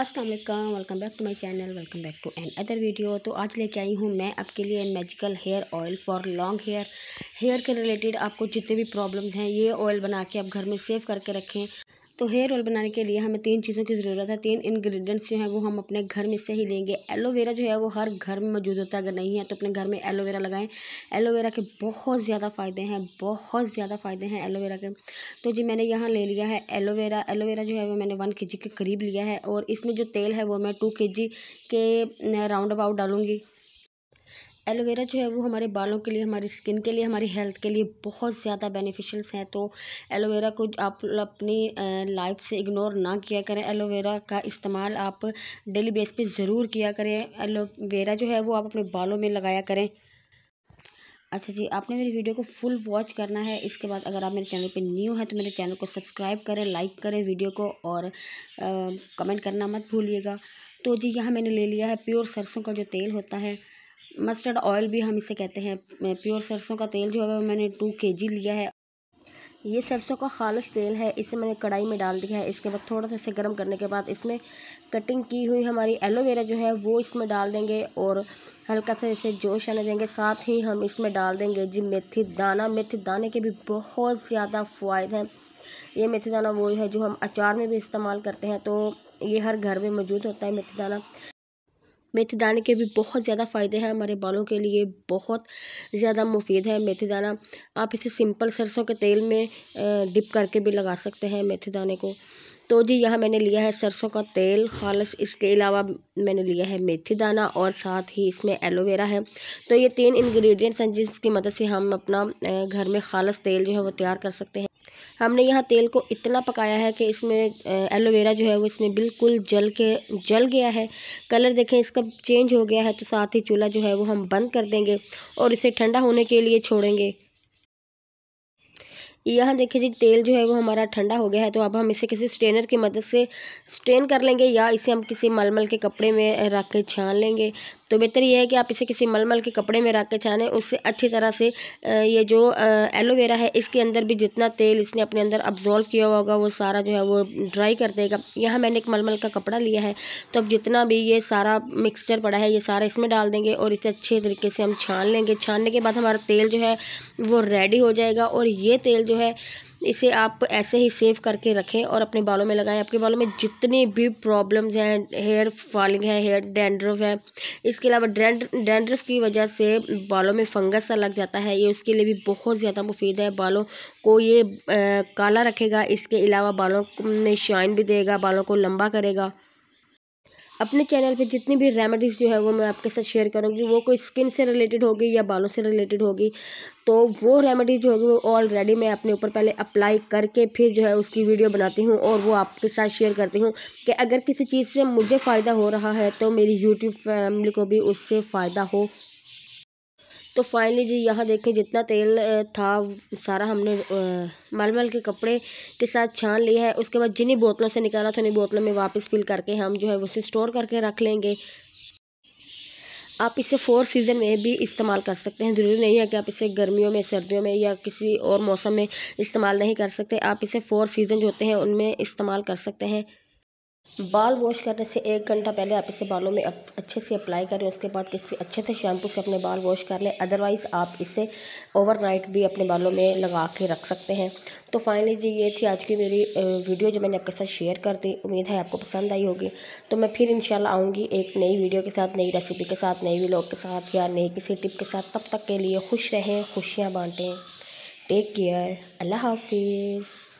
अस्सलाम वालेकुम welcome back to my channel welcome back to another video तो आज लेके आई हूँ मैं आपके लिए magical hair oil for long hair hair के रिलेटेड आपको जितने भी प्रॉब्लम्स हैं ये ऑयल बना के आप घर में सेव करके रखें तो हेयर ऑयल बनाने के लिए हमें तीन चीज़ों की ज़रूरत है तीन इंग्रेडिएंट्स जो हैं वो हम अपने घर में से ही लेंगे एलोवेरा जो है वो हर घर में मौजूद होता है अगर नहीं है तो अपने घर में एलोवेरा लगाएं एलोवेरा के बहुत ज़्यादा फ़ायदे हैं बहुत ज़्यादा फ़ायदे हैं एलोवेरा के तो जी मैंने यहाँ ले लिया है एलोवेरा एलोवेरा जो है वो मैंने वन के के करीब लिया है और इसमें जो तेल है वो मैं टू के के राउंड अबाउट डालूँगी एलोवेरा जो है वो हमारे बालों के लिए हमारी स्किन के लिए हमारी हेल्थ के लिए बहुत ज़्यादा बेनिफिशल्स हैं तो एलोवेरा को आप अपनी लाइफ से इग्नोर ना किया करें एलोवेरा का इस्तेमाल आप डेली बेस पे ज़रूर किया करें एलोवेरा जो है वो आप अपने बालों में लगाया करें अच्छा जी आपने मेरी वीडियो को फुल वॉच करना है इसके बाद अगर आप मेरे चैनल पे न्यू हैं तो मेरे चैनल को सब्सक्राइब करें लाइक करें वीडियो को और आ, कमेंट करना मत भूलिएगा तो जी यहाँ मैंने ले लिया है प्योर सरसों का जो तेल होता है मस्टर्ड ऑयल भी हम इसे कहते हैं प्योर सरसों का तेल जो है वो मैंने टू के जी लिया है ये सरसों का खालस तेल है इसे मैंने कढ़ाई में डाल दिया है इसके बाद थोड़ा सा इसे गर्म करने के बाद इसमें कटिंग की हुई हमारी एलोवेरा जो है वो इसमें डाल देंगे और हल्का सा इसे जोश आने देंगे साथ ही हम इसमें डाल देंगे जी मेथी दाना मेथी दाने के भी बहुत ज़्यादा फ़ायदे हैं ये मेथी दाना वो है जो हम अचार में भी इस्तेमाल करते हैं तो ये हर घर में मौजूद होता है मेथी दाना मेथी दाने के भी बहुत ज़्यादा फ़ायदे हैं हमारे बालों के लिए बहुत ज़्यादा मुफीद है मेथी दाना आप इसे सिंपल सरसों के तेल में डिप करके भी लगा सकते हैं मेथी दाने को तो जी यहाँ मैंने लिया है सरसों का तेल खालस इसके अलावा मैंने लिया है मेथी दाना और साथ ही इसमें एलोवेरा है तो ये तीन इन्ग्रीडियंट्स हैं जिसकी मदद से हम अपना घर में खालस तेल जो है वो तैयार कर सकते हैं हमने यहाँ तेल को इतना पकाया है कि इसमें एलोवेरा जो है वो इसमें बिल्कुल जल के जल गया है कलर देखें इसका चेंज हो गया है तो साथ ही चूल्हा जो है वो हम बंद कर देंगे और इसे ठंडा होने के लिए छोड़ेंगे यहाँ देखिए जी तेल जो है वो हमारा ठंडा हो गया है तो अब हम इसे किसी स्ट्रेनर की मदद से स्ट्रेन कर लेंगे या इसे हम किसी मलमल के कपड़े में रख के छान लेंगे तो बेहतर यह है कि आप इसे किसी मलमल के कपड़े में रख के छानें उससे अच्छी तरह से ये जो एलोवेरा है इसके अंदर भी जितना तेल इसने अपने अंदर अब्जॉल्व किया हुआ होगा वो सारा जो है वो ड्राई कर देगा यहाँ मैंने एक मलमल का कपड़ा लिया है तो अब जितना भी ये सारा मिक्सचर पड़ा है ये सारा इसमें डाल देंगे और इसे अच्छे तरीके से हम छान लेंगे छानने के बाद हमारा तेल जो है वो रेडी हो जाएगा और ये तेल जो है इसे आप ऐसे ही सेव करके रखें और अपने बालों में लगाएं आपके बालों में जितनी भी प्रॉब्लम्स हैं हेयर फॉलिंग है हेयर डेंड्रफ है इसके अलावा डेंड डेंड्रफ की वजह से बालों में फंगस सा लग जाता है ये उसके लिए भी बहुत ज़्यादा मुफीद है बालों को ये आ, काला रखेगा इसके अलावा बालों में शाइन भी देगा बालों को लंबा करेगा अपने चैनल पे जितनी भी रेमेडीज़ जो है वो मैं आपके साथ शेयर करूँगी वो कोई स्किन से रिलेटेड होगी या बालों से रिलेटेड होगी तो वो रेमेडी जो होगी वो ऑलरेडी मैं अपने ऊपर पहले अप्लाई करके फिर जो है उसकी वीडियो बनाती हूँ और वो आपके साथ शेयर करती हूँ कि अगर किसी चीज़ से मुझे फ़ायदा हो रहा है तो मेरी यूट्यूब फैमिली को भी उससे फ़ायदा हो तो फाइनली जी यहाँ देखें जितना तेल था सारा हमने मलमल के कपड़े के साथ छान लिया है उसके बाद जिन्हीं बोतलों से निकाला था उन्हीं बोतलों में वापस फिल करके हम जो है उसे स्टोर करके रख लेंगे आप इसे फोर सीज़न में भी इस्तेमाल कर सकते हैं ज़रूरी नहीं है कि आप इसे गर्मियों में सर्दियों में या किसी और मौसम में इस्तेमाल नहीं कर सकते आप इसे फोर सीज़न जो होते हैं उनमें इस्तेमाल कर सकते हैं बाल वॉश करने से एक घंटा पहले आप इसे बालों में अच्छे से अप्लाई करें उसके बाद किसी अच्छे से शैम्पू से अपने बाल वॉश कर लें अदरवाइज़ आप इसे ओवरनाइट भी अपने बालों में लगा के रख सकते हैं तो फाइनली जी ये थी आज की मेरी वीडियो जो मैंने आपके साथ शेयर कर दी उम्मीद है आपको पसंद आई होगी तो मैं फिर इन आऊँगी एक नई वीडियो के साथ नई रेसिपी के साथ नई व्लॉग के साथ या नई किसी टिप के साथ तब तक के लिए खुश रहें खुशियाँ बाँटें टेक केयर अल्लाह हाफिज़